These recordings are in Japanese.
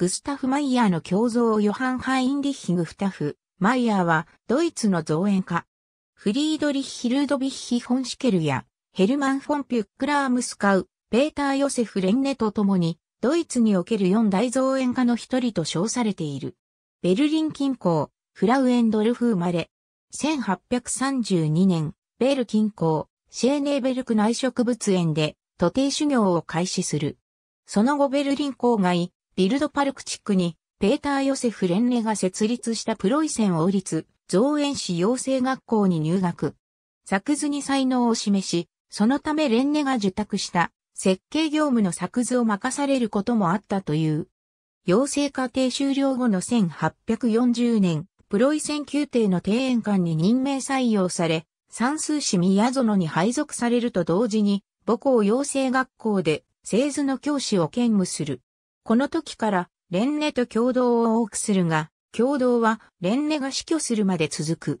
グスタフ・マイヤーの胸像ヨハン・ハインリッヒ・グフタフ。マイヤーはドイツの造園家。フリードリッヒ・ルドビッヒ・フォンシケルやヘルマン・フォン・ピュックラームスカウ、ペーター・ヨセフ・レンネと共にドイツにおける四大造園家の一人と称されている。ベルリン近郊、フラウエンドルフ生まれ。1832年、ベール近郊、シェーネーベルク内植物園で、徒弟修行を開始する。その後ベルリン郊外、ビルドパルク地区に、ペーター・ヨセフ・レンネが設立したプロイセン王立、造園士養成学校に入学。作図に才能を示し、そのためレンネが受託した設計業務の作図を任されることもあったという。養成課程終了後の1840年、プロイセン宮廷の庭園館に任命採用され、算数市宮園に配属されると同時に、母校養成学校で製図の教師を兼務する。この時から、レンネと共同を多くするが、共同は、レンネが死去するまで続く。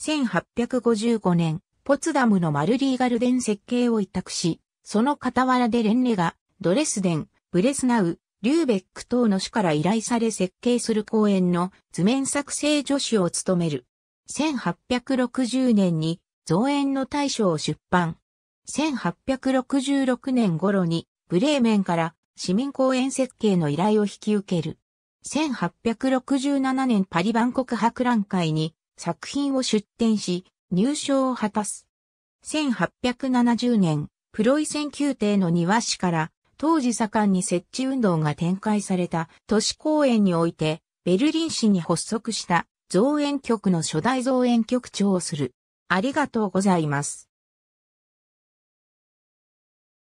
1855年、ポツダムのマルリーガルデン設計を委託し、その傍らでレンネが、ドレスデン、ブレスナウ、リューベック等の市から依頼され設計する公園の図面作成助手を務める。1860年に造園の大賞を出版。1866年頃にブレーメンから市民公園設計の依頼を引き受ける。1867年パリ万国博覧会に作品を出展し、入賞を果たす。1870年、プロイセン宮廷の庭師から、当時盛んに設置運動が展開された都市公園において、ベルリン市に発足した造園局の初代造園局長をする。ありがとうございます。